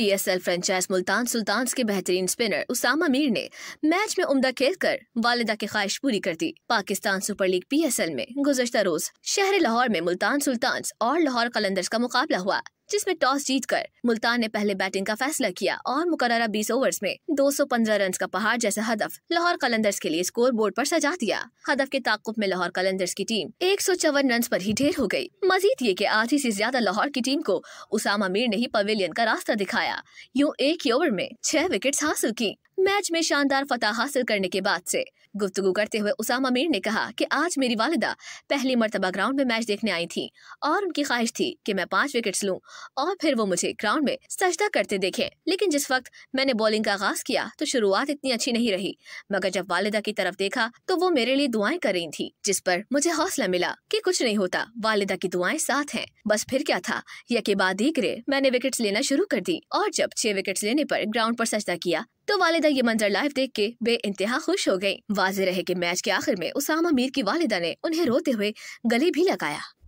PSL franchise Multan सुल्तान के बेहतरीन spinner Usama Mir ने मैच में उमदा खेल कर वालिदा की ख्वाहिश पूरी कर दी पाकिस्तान सुपर लीग पीएसएल में गुजशत रोज शहर लाहौर में मुल्तान सुल्तान और लाहौर कलंदर्स का मुकाबला हुआ जिसमें टॉस जीतकर मुल्तान ने पहले बैटिंग का फैसला किया और मुकर्रा 20 ओवर्स में 215 रन का पहाड़ जैसा हदफ लाहौर कलंदर्स के लिए स्कोर बोर्ड पर सजा दिया हदफ के ताकुब में लाहौर कलंदर्स की टीम एक सौ चौवन रन पर ही ढेर हो गई मजीद ये की आधी से ज्यादा लाहौर की टीम को उसामा मीर ने ही पवेलियन का रास्ता दिखाया यूँ एक ही ओवर में छह विकेट हासिल की मैच में शानदार फतह हासिल करने के बाद से गुफ्तगु करते हुए उसामा मीर ने कहा कि आज मेरी वालदा पहली मरतबा ग्राउंड में मैच देखने आई थी और उनकी ख्वाहिश थी कि मैं पांच विकेट्स लूं और फिर वो मुझे ग्राउंड में सजदा करते देखें लेकिन जिस वक्त मैंने बॉलिंग का आगाज किया तो शुरुआत इतनी अच्छी नहीं रही मगर जब वालदा की तरफ देखा तो वो मेरे लिए दुआएं कर रही थी जिस पर मुझे हौसला मिला की कुछ नहीं होता वालदा की दुआएं साथ हैं बस फिर क्या था यके बाद दीगरे मैंने विकेट लेना शुरू कर दी और जब छह विकेट लेने आरोप ग्राउंड आरोप सजदा किया तो वालिदा ये मंजर लाइव देख के बे इंतहा खुश हो गयी वाजे रहे कि मैच के आखिर में उसामा मीर की वालिदा ने उन्हें रोते हुए गले भी लगाया